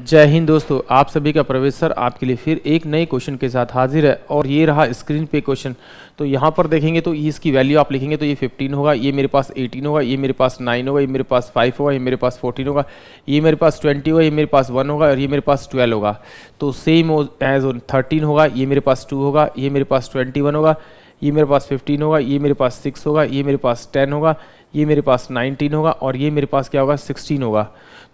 जय हिंद दोस्तों आप सभी का प्रवेश सर आपके लिए फिर एक नए क्वेश्चन के साथ हाजिर है और ये रहा स्क्रीन पे क्वेश्चन तो यहाँ पर देखेंगे तो इसकी वैल्यू आप लिखेंगे तो ये 15 होगा ये मेरे पास 18 होगा ये मेरे पास 9 होगा ये मेरे पास 5 होगा ये मेरे पास 14 होगा ये मेरे पास 20 होगा ये मेरे पास 1 होगा और ये मेरे पास 12 होगा तो सेम एज थर्टीन होगा ये मेरे पास टू होगा ये मेरे पास ट्वेंटी होगा ये मेरे पास फिफ्टीन होगा ये मेरे पास सिक्स होगा ये मेरे पास टेन होगा ये मेरे पास 19 होगा और ये मेरे पास क्या होगा 16 होगा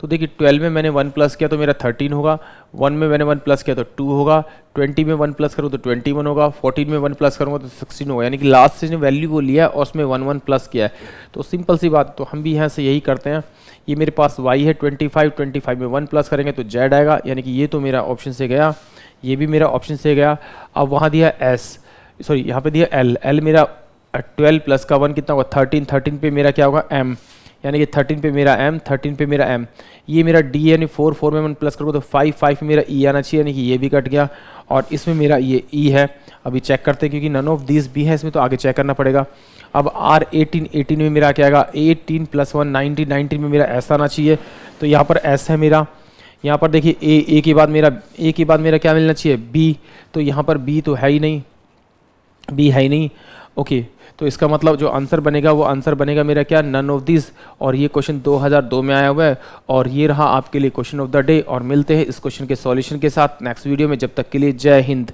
तो देखिए 12 में मैंने वन प्लस किया तो मेरा 13 होगा वन में मैंने वन प्लस किया तो टू होगा ट्वेंटी में वन प्लस करूँ तो ट्वेंटी वन होगा फोर्टीन में वन प्लस करूँगा तो 16 होगा यानी कि लास्ट से वैल्यू को लिया और उसमें वन वन प्लस किया है तो सिंपल सी बात तो हम भी यहाँ से यही करते हैं ये मेरे पास वाई है ट्वेंटी फाइव ट्वेंटी फाइव में वन प्लस करेंगे तो जेड आएगा यानी कि ये तो मेरा ऑप्शन से गया ये भी मेरा ऑप्शन से गया अब वहाँ दिया एस सॉरी यहाँ पे दिया एल एल मेरा ट्वेल्व प्लस का वन कितना होगा थर्टीन थर्टीन पे मेरा क्या होगा एम यानी कि थर्टीन पे मेरा एम थर्टीन पे मेरा एम ये मेरा डी यानी फोर फोर में मन प्लस करूँगा तो फाइव फाइव में मेरा ई e आना चाहिए यानी कि ये भी कट गया और इसमें मेरा ये ई e है अभी चेक करते हैं क्योंकि नन ऑफ दिस भी है इसमें तो आगे चेक करना पड़ेगा अब आर एटीन एटीन में मेरा क्या आएगा eighteen plus one nineteen nineteen में मेरा ऐसा आना चाहिए तो यहाँ पर एस है मेरा यहाँ पर देखिए ए ए के बाद मेरा ए के बाद मेरा क्या मिलना चाहिए बी तो यहाँ पर बी तो है ही नहीं बी है नहीं ओके तो इसका मतलब जो आंसर बनेगा वो आंसर बनेगा मेरा क्या नन ऑफ दिस और ये क्वेश्चन 2002 में आया हुआ है और ये रहा आपके लिए क्वेश्चन ऑफ द डे और मिलते हैं इस क्वेश्चन के सॉल्यूशन के साथ नेक्स्ट वीडियो में जब तक के लिए जय हिंद